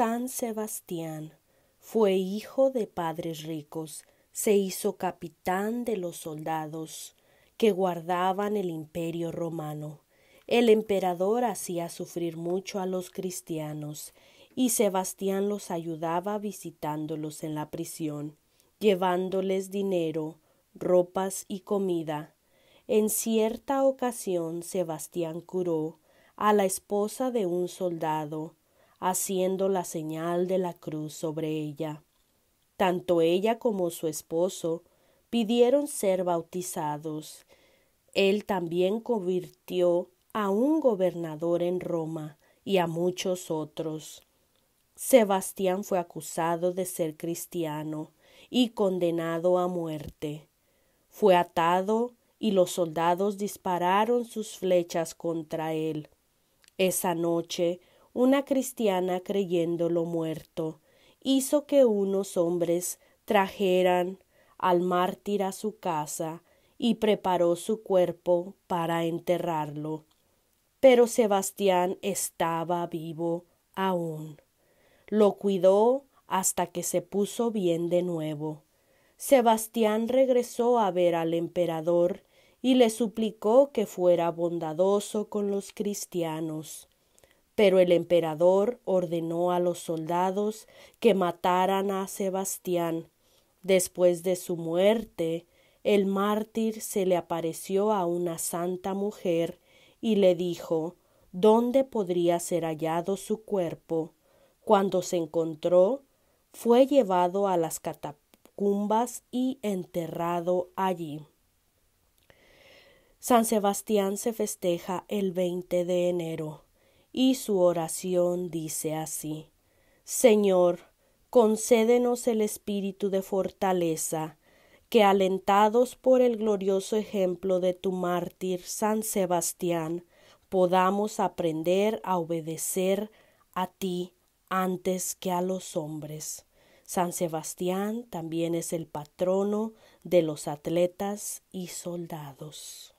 San Sebastián. Fue hijo de padres ricos, se hizo capitán de los soldados que guardaban el imperio romano. El emperador hacía sufrir mucho a los cristianos, y Sebastián los ayudaba visitándolos en la prisión, llevándoles dinero, ropas y comida. En cierta ocasión Sebastián curó a la esposa de un soldado haciendo la señal de la cruz sobre ella. Tanto ella como su esposo pidieron ser bautizados. Él también convirtió a un gobernador en Roma y a muchos otros. Sebastián fue acusado de ser cristiano y condenado a muerte. Fue atado y los soldados dispararon sus flechas contra él. Esa noche una cristiana creyéndolo muerto, hizo que unos hombres trajeran al mártir a su casa y preparó su cuerpo para enterrarlo. Pero Sebastián estaba vivo aún. Lo cuidó hasta que se puso bien de nuevo. Sebastián regresó a ver al emperador y le suplicó que fuera bondadoso con los cristianos. Pero el emperador ordenó a los soldados que mataran a Sebastián. Después de su muerte, el mártir se le apareció a una santa mujer y le dijo dónde podría ser hallado su cuerpo. Cuando se encontró, fue llevado a las catacumbas y enterrado allí. San Sebastián se festeja el 20 de enero y su oración dice así Señor, concédenos el espíritu de fortaleza, que alentados por el glorioso ejemplo de tu mártir San Sebastián, podamos aprender a obedecer a ti antes que a los hombres. San Sebastián también es el patrono de los atletas y soldados.